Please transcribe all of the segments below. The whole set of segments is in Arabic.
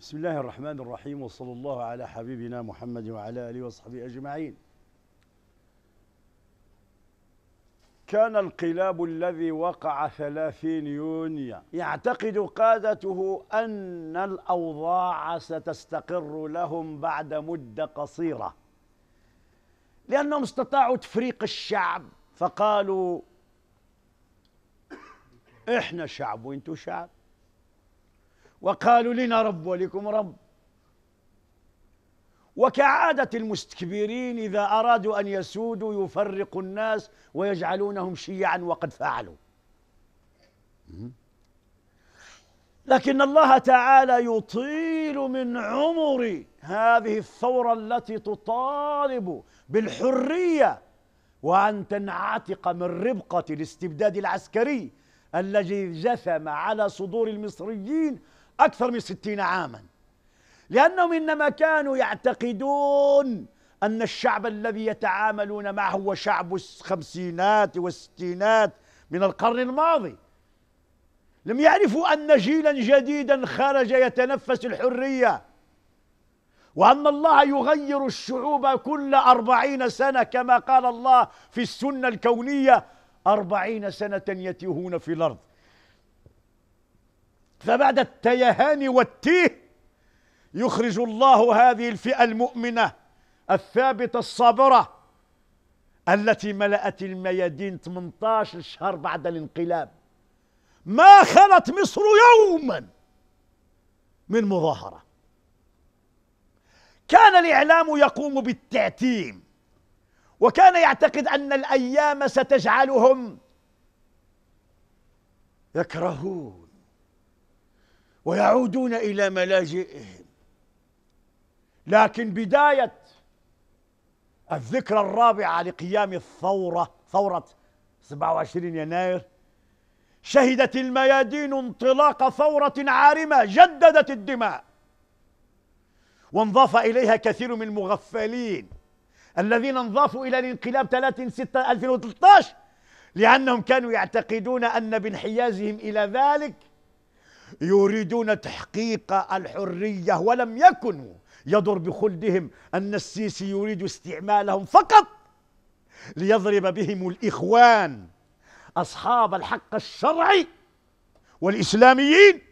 بسم الله الرحمن الرحيم وصلى الله على حبيبنا محمد وعلى اله وصحبه اجمعين. كان انقلاب الذي وقع 30 يونيو يعتقد قادته ان الاوضاع ستستقر لهم بعد مده قصيره. لانهم استطاعوا تفريق الشعب فقالوا احنا شعب وانتم شعب وقالوا لنا رب ولكم رب وكعادة المستكبرين إذا أرادوا أن يسودوا يفرقوا الناس ويجعلونهم شيعا وقد فعلوا لكن الله تعالى يطيل من عمر هذه الثورة التي تطالب بالحرية وأن تنعتق من ربقة الاستبداد العسكري الذي جثم على صدور المصريين أكثر من ستين عاما لأنهم إنما كانوا يعتقدون أن الشعب الذي يتعاملون معه هو شعب الخمسينات والستينات من القرن الماضي لم يعرفوا أن جيلا جديدا خرج يتنفس الحرية وأن الله يغير الشعوب كل أربعين سنة كما قال الله في السنة الكونية أربعين سنة يتيهون في الأرض فبعد التيهان والتيه يخرج الله هذه الفئة المؤمنة الثابتة الصابرة التي ملأت الميادين 18 شهر بعد الانقلاب ما خلت مصر يوما من مظاهرة كان الإعلام يقوم بالتعتيم وكان يعتقد أن الأيام ستجعلهم يكرهون ويعودون إلى ملاجئهم لكن بداية الذكرى الرابعة لقيام الثورة ثورة 27 يناير شهدت الميادين انطلاق ثورة عارمة جددت الدماء وانضاف إليها كثير من المغفلين الذين انضافوا إلى الانقلاب 3 6 2013 لأنهم كانوا يعتقدون أن بانحيازهم إلى ذلك يريدون تحقيق الحرية ولم يكنوا يضر بخلدهم أن السيسي يريد استعمالهم فقط ليضرب بهم الإخوان أصحاب الحق الشرعي والإسلاميين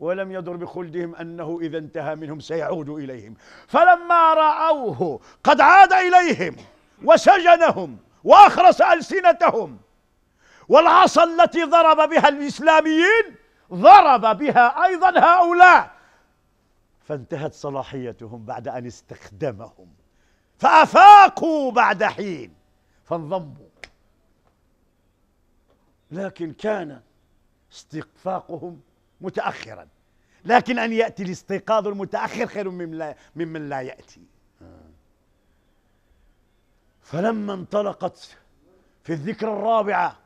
ولم يدر بخلدهم أنه إذا انتهى منهم سيعود إليهم فلما رأوه قد عاد إليهم وسجنهم وأخرس ألسنتهم والعصا التي ضرب بها الإسلاميين ضرب بها أيضا هؤلاء فانتهت صلاحيتهم بعد أن استخدمهم فأفاقوا بعد حين فانضموا لكن كان استقفاقهم متأخرا لكن أن يأتي الاستيقاظ المتأخر خير ممن ممن لا يأتي فلما انطلقت في الذكرى الرابعة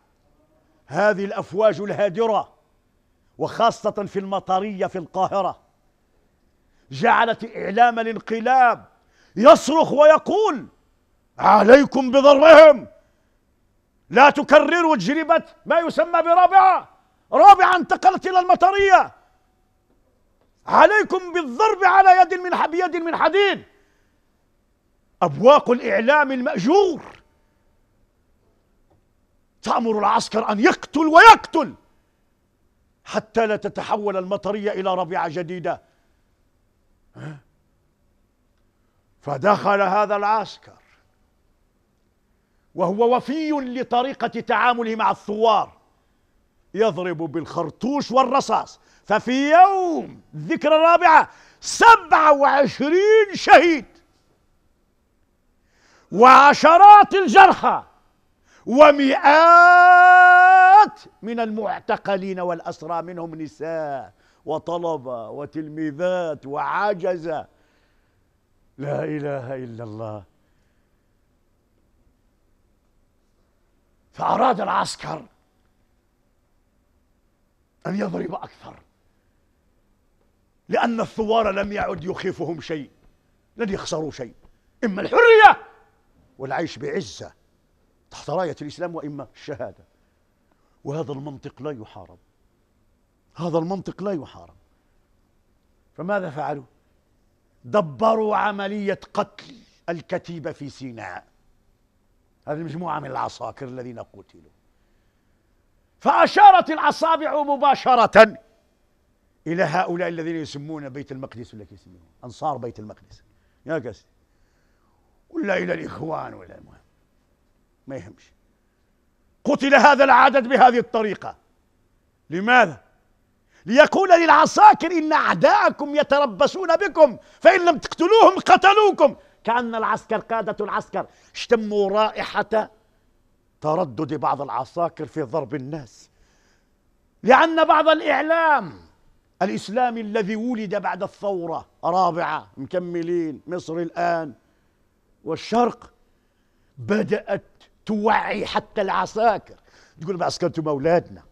هذه الأفواج الهادرة وخاصة في المطرية في القاهرة جعلت إعلام الانقلاب يصرخ ويقول عليكم بضرهم لا تكرروا تجربة ما يسمى برابعة رابعة انتقلت إلى المطرية عليكم بالضرب على يد من بيد من حديد أبواق الإعلام المأجور تأمر العسكر أن يقتل ويقتل حتى لا تتحول المطرية إلى ربيعة جديدة فدخل هذا العسكر وهو وفي لطريقة تعامله مع الثوار يضرب بالخرطوش والرصاص ففي يوم ذكرى الرابعة سبعة وعشرين شهيد وعشرات الجرحى ومئات من المعتقلين والأسرى منهم نساء وطلبة وتلميذات وعجزة لا إله إلا الله فأراد العسكر أن يضرب أكثر لأن الثوار لم يعد يخيفهم شيء لن يخسروا شيء إما الحرية والعيش بعزة تحت راية الإسلام وإما الشهادة وهذا المنطق لا يحارب هذا المنطق لا يحارب فماذا فعلوا دبروا عملية قتل الكتيبة في سيناء هذه مجموعة من العساكر الذين قتلوا فأشارت الأصابع مباشرة إلى هؤلاء الذين يسمون بيت المقدس ولا يسمون أنصار بيت المقدس يا قصدي ولا إلى الإخوان ولا المهم ما يهمش قتل هذا العدد بهذه الطريقة لماذا؟ ليقول للعساكر إن أعداءكم يتربصون بكم فإن لم تقتلوهم قتلوكم كأن العسكر قادة العسكر اشتموا رائحة تردد بعض العساكر في ضرب الناس لأن بعض الإعلام الإسلامي الذي ولد بعد الثورة رابعة مكملين مصر الآن والشرق بدأت توعي حتى العساكر تقول العسكر انتم اولادنا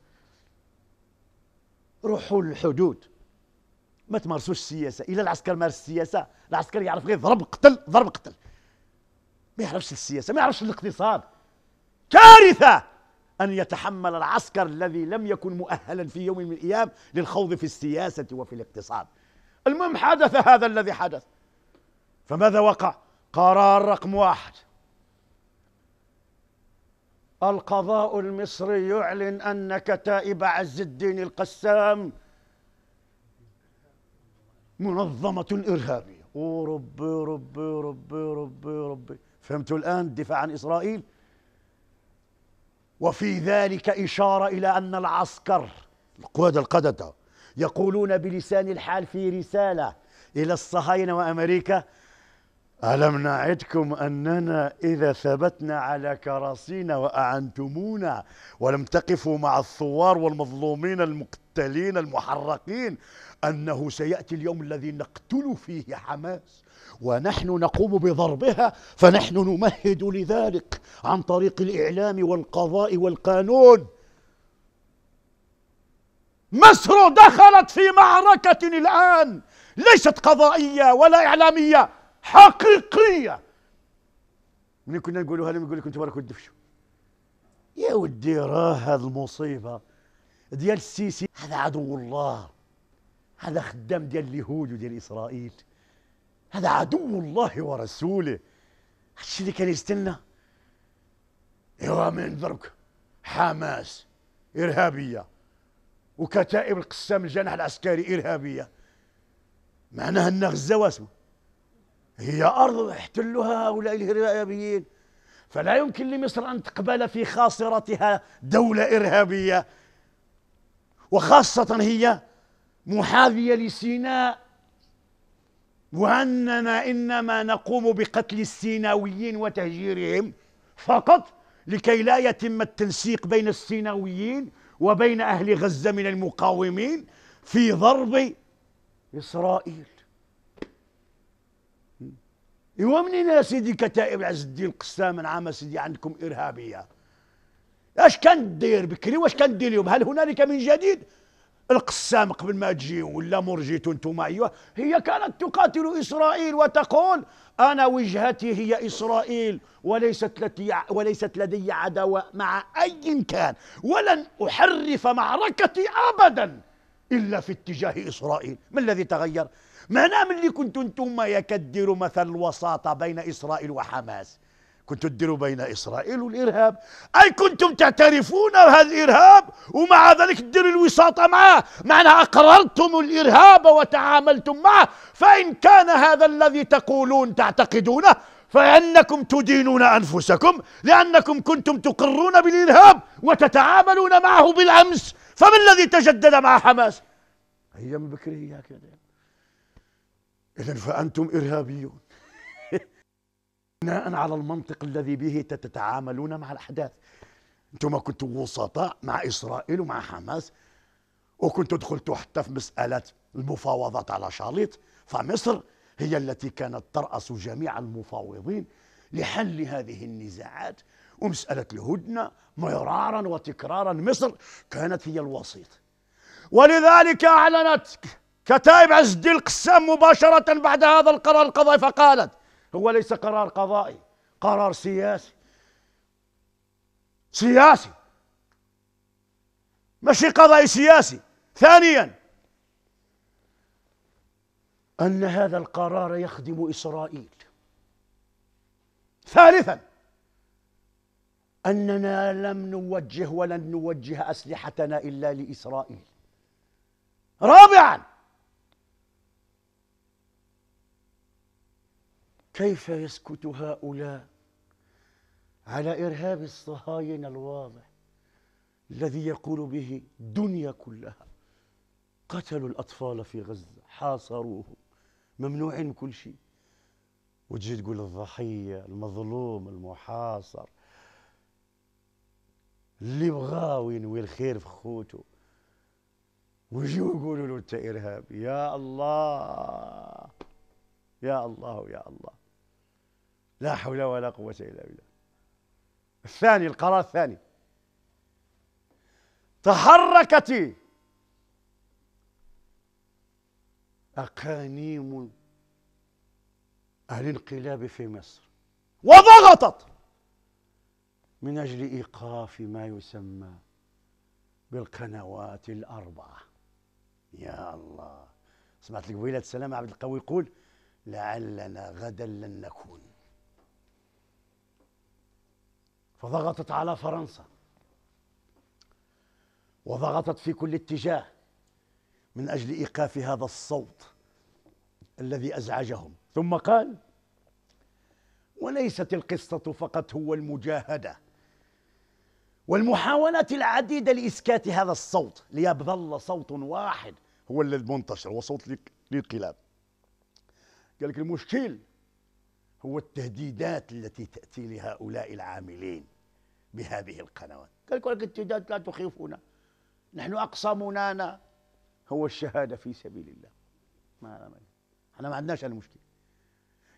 روحوا للحدود ما تمارسوش السياسه الا العسكر مارس السياسه العسكر يعرف غير ضرب قتل ضرب قتل ما يعرفش السياسه ما يعرفش الاقتصاد كارثه ان يتحمل العسكر الذي لم يكن مؤهلا في يوم من الايام للخوض في السياسه وفي الاقتصاد المهم حدث هذا الذي حدث فماذا وقع قرار رقم واحد القضاء المصري يعلن أن كتائب عز الدين القسام منظمة إرهابية وربي ربي ربي ربي ربي فهمتوا الآن الدفاع عن إسرائيل وفي ذلك إشارة إلى أن العسكر القواد القدده يقولون بلسان الحال في رسالة إلى الصهاينة وأمريكا ألم نعدكم أننا إذا ثبتنا على كراسينا وأعنتمونا ولم تقفوا مع الثوار والمظلومين المقتلين المحرقين أنه سيأتي اليوم الذي نقتل فيه حماس ونحن نقوم بضربها فنحن نمهد لذلك عن طريق الإعلام والقضاء والقانون مصر دخلت في معركة الآن ليست قضائية ولا إعلامية حقيقيه من كنا نقولوها لهم يقول لك انتم راكم تدفشوا يا ودي راه هذه المصيبه ديال السيسي هذا عدو الله هذا خدام ديال اليهود وديال اسرائيل هذا عدو الله ورسوله هادشي اللي كان يستنى ايوا من درك حماس ارهابيه وكتائب القسام الجناح العسكري ارهابيه معناها ان غزه واسمه هي أرض احتلها هؤلاء الإرهابيين فلا يمكن لمصر أن تقبل في خاصرتها دولة إرهابية وخاصة هي محاذية لسيناء وأننا إنما نقوم بقتل السيناويين وتهجيرهم فقط لكي لا يتم التنسيق بين السيناويين وبين أهل غزة من المقاومين في ضرب إسرائيل منين يا سيدي كتائب عز الدين القسام نعم سيدي عندكم ارهابيه اش دير بكري واش دير اليوم هل هنالك من جديد القسام قبل ما تجي ولا مرجيتو انتم ايوه هي كانت تقاتل اسرائيل وتقول انا وجهتي هي اسرائيل وليست لدي وليست لدي عداوه مع اي كان ولن احرف معركتي ابدا الا في اتجاه اسرائيل ما الذي تغير معناه نعم ملي كنتوا انتم ياك يكدروا مثل الوساطه بين اسرائيل وحماس كنتوا تديروا بين اسرائيل والارهاب اي كنتم تعترفون بهذا الارهاب ومع ذلك تديروا الوساطه معه معناها اقررتم الارهاب وتعاملتم معه فان كان هذا الذي تقولون تعتقدونه فانكم تدينون انفسكم لانكم كنتم تقرون بالارهاب وتتعاملون معه بالامس فما الذي تجدد مع حماس هي من بكري هي هكذا إذا فأنتم إرهابيون بناء على المنطق الذي به تتعاملون مع الأحداث أنتم كنتم وسطاء مع إسرائيل ومع حماس وكنتوا دخلتوا حتى في مسألة المفاوضات على شاليط فمصر هي التي كانت ترأس جميع المفاوضين لحل هذه النزاعات ومسألة الهدنة مرارا وتكرارا مصر كانت هي الوسيط ولذلك أعلنت كتائب عز الدين القسام مباشرة بعد هذا القرار القضائي فقالت هو ليس قرار قضائي قرار سياسي سياسي ماشي قضائي سياسي ثانيا أن هذا القرار يخدم إسرائيل ثالثا أننا لم نوجه ولن نوجه أسلحتنا إلا لإسرائيل رابعا كيف يسكت هؤلاء على إرهاب الصهاينة الواضح الذي يقول به دنيا كلها قتلوا الأطفال في غزة حاصروهم ممنوع من كل شيء وتجي تقول الضحية المظلوم المحاصر اللي بغاوين والخير الخير في خوته ويجيوا يقولوا له انت ارهابي يا الله يا الله يا الله لا حول ولا قوة إلا بالله الثاني القرار الثاني تحركت أقانيم الانقلاب في مصر وضغطت من أجل إيقاف ما يسمى بالقنوات الأربعة يا الله سمعت لك السلام عبد القوي يقول لعلنا غدا لن نكون فضغطت على فرنسا وضغطت في كل اتجاه من اجل ايقاف هذا الصوت الذي ازعجهم ثم قال وليست القصه فقط هو المجاهده والمحاولات العديده لاسكات هذا الصوت ليظل صوت واحد هو الذي منتشر هو صوت الانقلاب قال لك المشكل هو التهديدات التي تاتي لهؤلاء العاملين بهذه القنوات قال لك التداد لا تخيفونا نحن أقصى منانا هو الشهادة في سبيل الله ما احنا ما عندناش المشكلة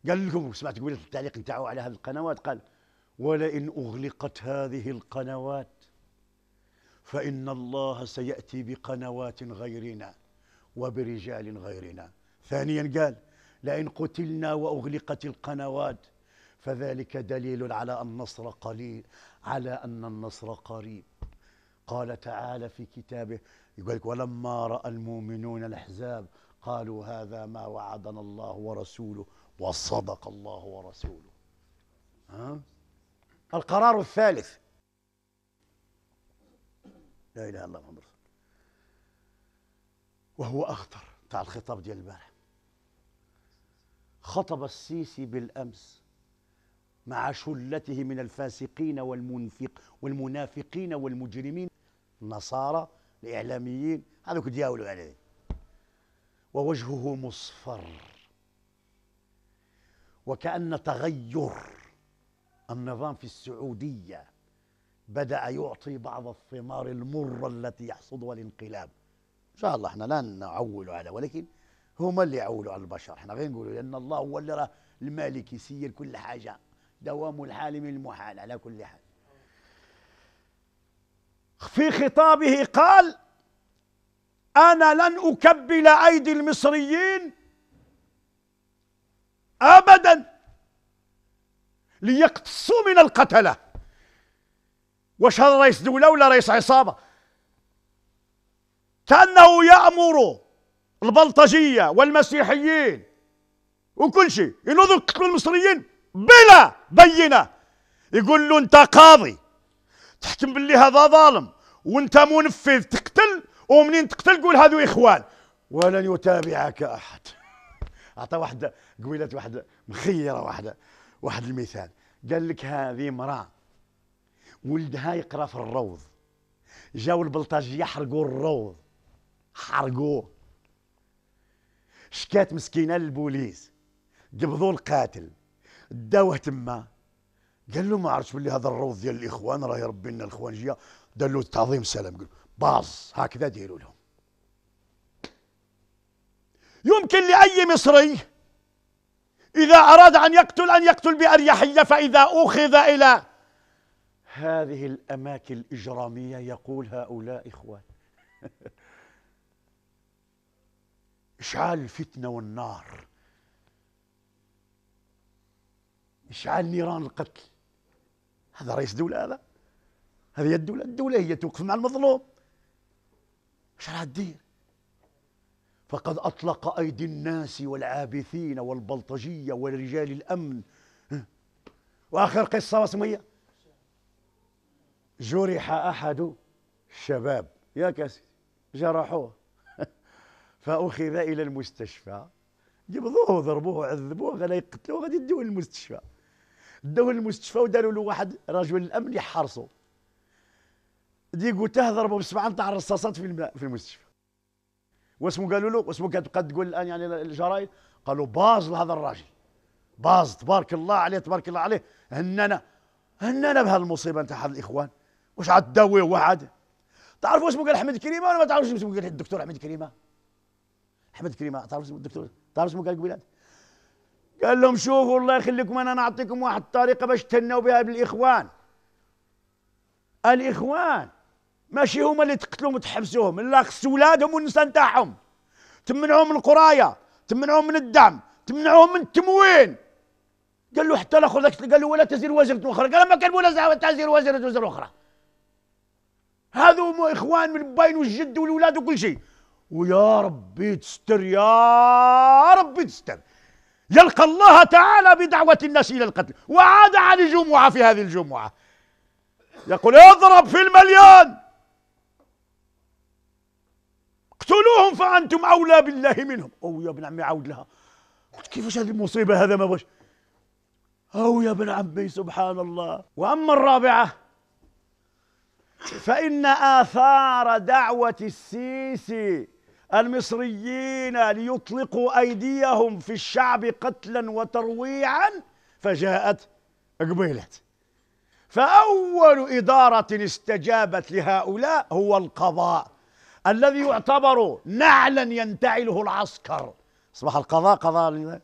قال لكم سمعت قبل التعليق نتاعه على هذه القنوات قال ولئن أغلقت هذه القنوات فإن الله سيأتي بقنوات غيرنا وبرجال غيرنا ثانيا قال لئن قتلنا وأغلقت القنوات فذلك دليل على أن النصر قليل على أن النصر قريب قال تعالى في كتابه يقول لك ولما رأى المؤمنون الأحزاب قالوا هذا ما وعدنا الله ورسوله وصدق الله ورسوله ها؟ القرار الثالث لا إله إلا الله محمد رسول وهو أخطر بتاع الخطاب ديال البارح خطب السيسي بالأمس مع شلته من الفاسقين والمنفق والمنافقين والمجرمين النصارى الإعلاميين هذوك دياولوا عليه ووجهه مصفر وكأن تغير النظام في السعودية بدأ يعطي بعض الثمار المرة التي يحصدها الانقلاب إن شاء الله احنا لا نعول على ولكن هما اللي يعولوا على البشر احنا غير نقولوا لأن الله هو اللي راه المالكي يسير كل حاجة دوام الحال من المحال على كل حال في خطابه قال أنا لن أكبل أيدي المصريين أبدا ليقتصوا من القتلة واش هذا رئيس دولة ولا رئيس عصابة كأنه يأمر البلطجية والمسيحيين وكل شيء ينوضوا يقتلوا المصريين بلا بينه يقول له انت قاضي تحكم باللي هذا ظالم وانت منفذ تقتل ومنين تقتل قول هذو اخوان ولن يتابعك احد اعطى واحده قويلة واحده مخيره واحده واحد المثال قال لك هذه امراه ولدها يقرا في الروض جاو البلطاجيه حرقوا الروض حرقوه شكات مسكينه للبوليس قبضوا القاتل داوه تما قال له ما عرفتش باللي هذا الروض ديال الاخوان راه يربي لنا الخوانجيه دار له التعظيم سلام قال باز هكذا ديروا لهم يمكن لاي مصري اذا اراد ان يقتل ان يقتل باريحيه فاذا اخذ الى هذه الاماكن الاجراميه يقول هؤلاء اخوان اشعال الفتنه والنار اشعال نيران القتل هذا رئيس دوله هذا هذه هي الدوله الدوله هي توقف مع المظلوم اش راح دير فقد اطلق ايدي الناس والعابثين والبلطجيه ورجال الامن واخر قصه وسميه جرح احد الشباب يا كاسي جرحوه فاخذ الى المستشفى جبضوه ضربوه عذبوه غادي يقتلوه غادي يدوه للمستشفى داوه للمستشفى وداروا له واحد رجل الامن يحرسه ديكو تاه ضربوا بسبعه نتاع الرصاصات في في المستشفى واسمو قالوا له واسمو كتبقى تقول الان يعني الجرايد قالوا باز لهذا الراجل باز تبارك الله عليه تبارك الله عليه هننا هننا بهالمصيبه نتاع هاد الاخوان واش عاد داويه واحد تعرفوا اسمه قال احمد كريمه ولا ما تعرفوش اسمه قال الدكتور احمد كريمه احمد كريمه تعرف اسمه الدكتور تعرف اسمه قال قبيلات قال لهم شوفوا الله يخليكم انا نعطيكم واحد الطريقه باش تهناو بها بالاخوان الاخوان ماشي هما اللي تقتلوهم وتحبسوهم لا خص ولادهم والنساء نتاعهم تمنعوهم من القرايه تمنعوهم من الدعم تمنعوهم من التموين قال له حتى الاخر قال له ولا تزير وزير اخرى قال ما كان ولا تزير وزير وزير اخرى هذو هما اخوان من باين والجد والولاد وكل شيء ويا ربي تستر يا ربي تستر يلقى الله تعالى بدعوة الناس إلى القتل وعاد عن الجمعة في هذه الجمعة يقول اضرب في المليان اقتلوهم فأنتم أولى بالله منهم أو يا ابن عمي عود لها قلت كيفاش هذه المصيبة هذا ما باش أو يا ابن عمي سبحان الله وأما الرابعة فإن آثار دعوة السيسي المصريين ليطلقوا أيديهم في الشعب قتلا وترويعا فجاءت قبيلت فأول إدارة استجابت لهؤلاء هو القضاء الذي يعتبر نعلا ينتعله العسكر أصبح القضاء قضاء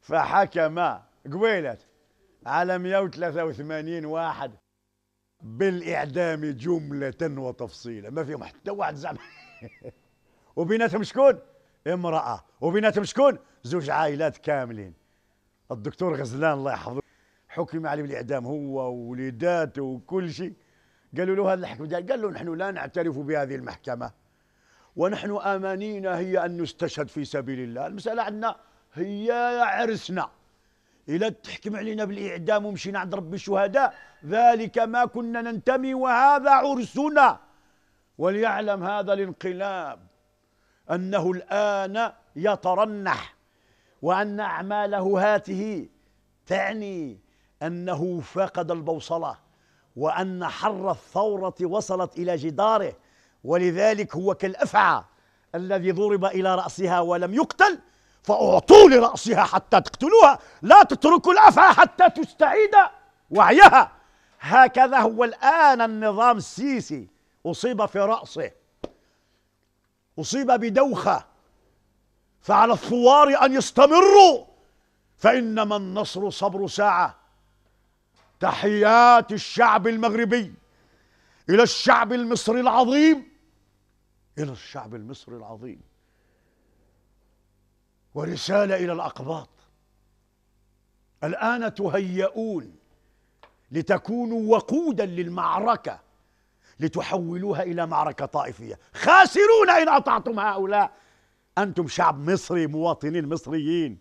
فحكم قبيلت على 183 واحد بالإعدام جملة وتفصيلا ما فيهم حتى واحد زعم وبيناتهم شكون امرأة وبيناتهم شكون زوج عائلات كاملين الدكتور غزلان الله يحفظه حكم عليه بالإعدام هو ووليداته وكل شيء قالوا له هذا الحكم قال له نحن لا نعترف بهذه المحكمة ونحن أمانينا هي أن نستشهد في سبيل الله المسألة عندنا هي عرسنا إلى تحكم علينا بالإعدام ومشينا عند رب الشهداء ذلك ما كنا ننتمي وهذا عرسنا وليعلم هذا الانقلاب أنه الآن يترنح وأن أعماله هاته تعني أنه فقد البوصلة وأن حر الثورة وصلت إلى جداره ولذلك هو كالأفعى الذي ضرب إلى رأسها ولم يقتل فأعطوا لرأسها حتى تقتلوها لا تتركوا الأفعى حتى تستعيد وعيها هكذا هو الآن النظام السيسي أصيب في رأسه أصيب بدوخة فعلى الثوار أن يستمروا فإنما النصر صبر ساعة تحيات الشعب المغربي إلى الشعب المصري العظيم إلى الشعب المصري العظيم ورسالة إلى الأقباط الآن تهيئون لتكونوا وقودا للمعركة لتحولوها إلى معركة طائفية خاسرون إن أطعتم هؤلاء أنتم شعب مصري مواطنين مصريين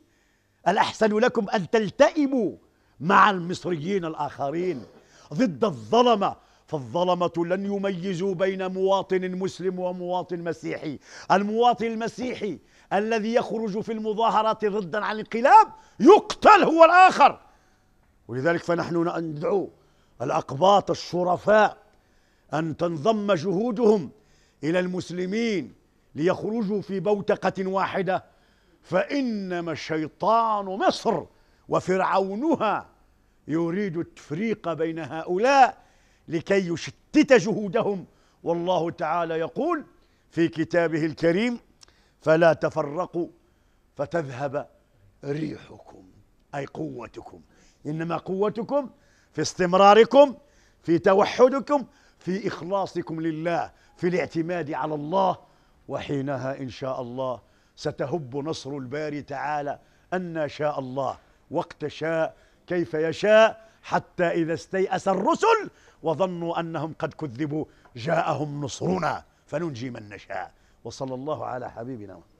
الأحسن لكم أن تلتئموا مع المصريين الآخرين ضد الظلمة فالظلمة لن يميزوا بين مواطن مسلم ومواطن مسيحي المواطن المسيحي الذي يخرج في المظاهرات ضدا عن الانقلاب يقتل هو الآخر ولذلك فنحن ندعو الأقباط الشرفاء أن تنضم جهودهم إلى المسلمين ليخرجوا في بوتقة واحدة فإنما الشيطان مصر وفرعونها يريد التفريق بين هؤلاء لكي يشتت جهودهم والله تعالى يقول في كتابه الكريم فلا تفرقوا فتذهب ريحكم أي قوتكم إنما قوتكم في استمراركم في توحدكم في إخلاصكم لله في الاعتماد على الله وحينها إن شاء الله ستهب نصر الباري تعالى أن شاء الله وقت شاء كيف يشاء حتى إذا استيأس الرسل وظنوا أنهم قد كذبوا جاءهم نصرنا فننجي من نشاء وصلى الله على حبيبنا محمد